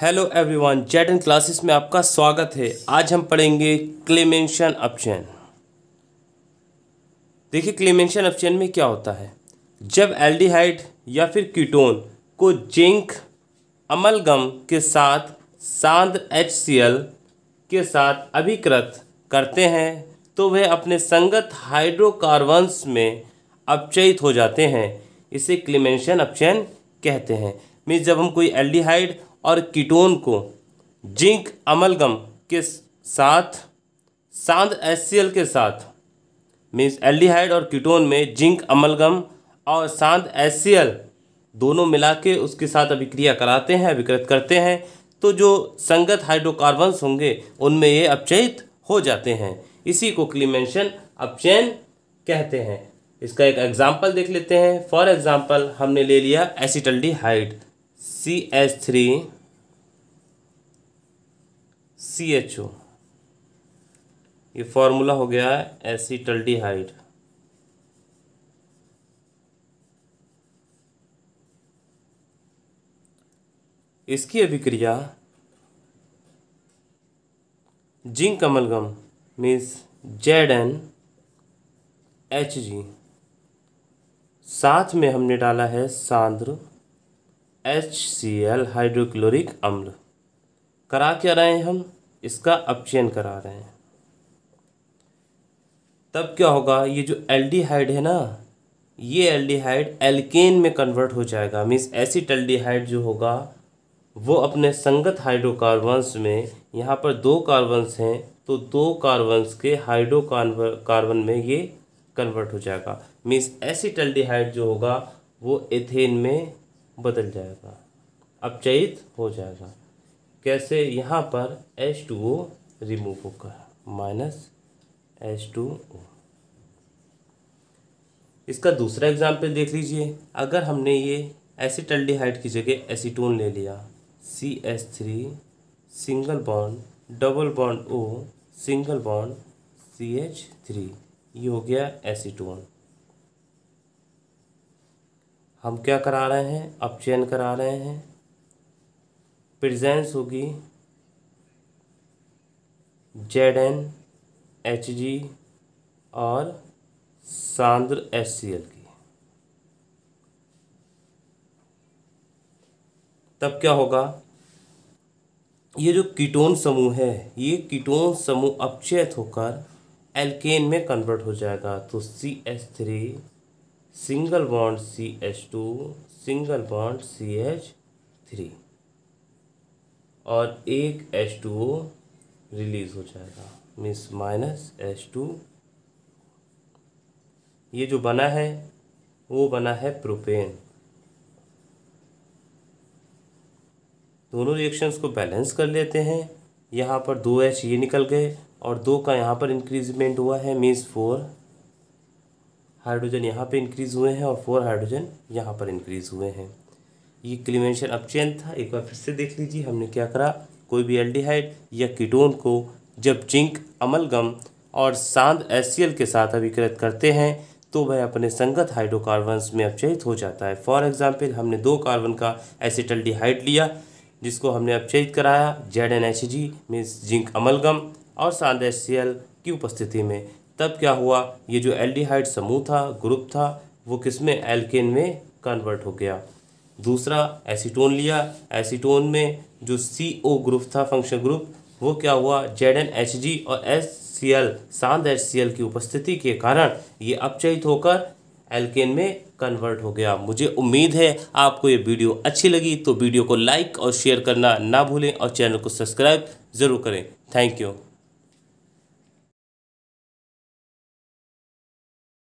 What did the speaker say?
hello everyone jet and classes में आपका स्वागत है आज हम पढ़ेंगे क्लेमेंशन ऑप्शन देखिए क्लेमेंशन ऑप्शन में क्या होता है जब एल्डिहाइड या फिर कीटोन को जिंक अमलगम के साथ सांद एच के साथ अभिकृत करते हैं तो वह अपने संगत हाइड्रोकार्बन्स में अपचयित हो जाते हैं इसे क्लेमेंशन ऑप्शन कहते हैं मीन्स जब हम कोई एल्डिहाइड और कीटोन को जिंक अमलगम के साथ सांद एस के साथ मीन्स एल्डिहाइड और कीटोन में जिंक अमलगम और सांद एस दोनों मिला के उसके साथ अभिक्रिया कराते हैं अभिकृत करते हैं तो जो संगत हाइड्रोकार्बन्स होंगे उनमें ये अपचयित हो जाते हैं इसी को क्लीमेंशन अपचयन कहते हैं इसका एक एग्जाम्पल देख लेते हैं फॉर एग्ज़ाम्पल हमने ले लिया acetaldehyde C S three C H O ये फॉर्मूला हो गया है एसीटल्डिहाइड इसकी अभिक्रिया zinc amalgam means Z N H G साथ में हमने डाला है सांद्र एच सी एल हाइड्रोक्लोरिक अम्ल करा क्या रहे हैं हम इसका अपचयन करा रहे हैं तब क्या होगा ये जो एल्डिहाइड है ना ये एल्डिहाइड एल्केन में कन्वर्ट हो जाएगा मीन्स एसिड एल्डिहाइड जो होगा वो अपने संगत हाइड्रोकार्बन्स में यहाँ पर दो कार्बन्स हैं तो दो कार्बन्स के हाइड्रो कार्बन में ये कन्वर्ट हो जाएगा मीन्स एसिड एल्डिहाइड जो होगा वो एथेन में बदल जाएगा अपचयित हो जाएगा कैसे यहाँ पर एच टू ओ रिमूव होगा माइनस एच टू ओ इसका दूसरा एग्जाम्पल देख लीजिए अगर हमने ये एसिटल्डिहाइड की जगह एसीटोन ले लिया C S three single bond double bond O single bond C H three ये हो गया एसीटोन हम क्या करा रहे हैं अब चेन करा रहे हैं प्रेजेंस होगी जेड एन एच जी और सांद्र एस सी एल की तब क्या होगा ये जो कीटोन समूह है ये कीटोन समूह अपचयत होकर एल्केन में कन्वर्ट हो जाएगा तो C H three single bond C H two single bond C H three और एक एच टू ओ रिलीज हो जाएगा मीन्स माइनस एच टू ये जो बना है वो बना है प्रोपेन दोनों रिएक्शंस को बैलेंस कर लेते हैं यहाँ पर दो एच ये निकल गए और दो का यहाँ पर इंक्रीजमेंट हुआ है मीन्स फोर हाइड्रोजन यहाँ पे इंक्रीज हुए हैं और फोर हाइड्रोजन यहाँ पर इंक्रीज हुए हैं ये क्लीमेंशन अपचेन था एक बार फिर से देख लीजिए हमने क्या करा कोई भी एल्डिहाइड या कीटोन को जब जिंक अमलगम और सांद एस के साथ अभिकृत करते हैं तो वह अपने संगत हाइड्रोकार्बन्स में अपचयित हो जाता है फॉर एग्जाम्पल हमने दो कार्बन का एसिटल लिया जिसको हमने अपचयित कराया Z N H G means zinc amalgam और सांद एस की उपस्थिति में तब क्या हुआ ये जो एल्डिहाइड समूह था ग्रुप था वो किसमें एल्केन में कन्वर्ट हो गया दूसरा एसीटोन लिया एसीटोन में जो सी ओ ग्रुप था फंक्शन ग्रुप वो क्या हुआ जेड एन एच जी और एस सी एल सांद एच सी एल की उपस्थिति के कारण ये अपचयित होकर एल्केन में कन्वर्ट हो गया मुझे उम्मीद है आपको ये वीडियो अच्छी लगी तो वीडियो को लाइक और शेयर करना ना भूलें और चैनल को सब्सक्राइब ज़रूर करें थैंक यू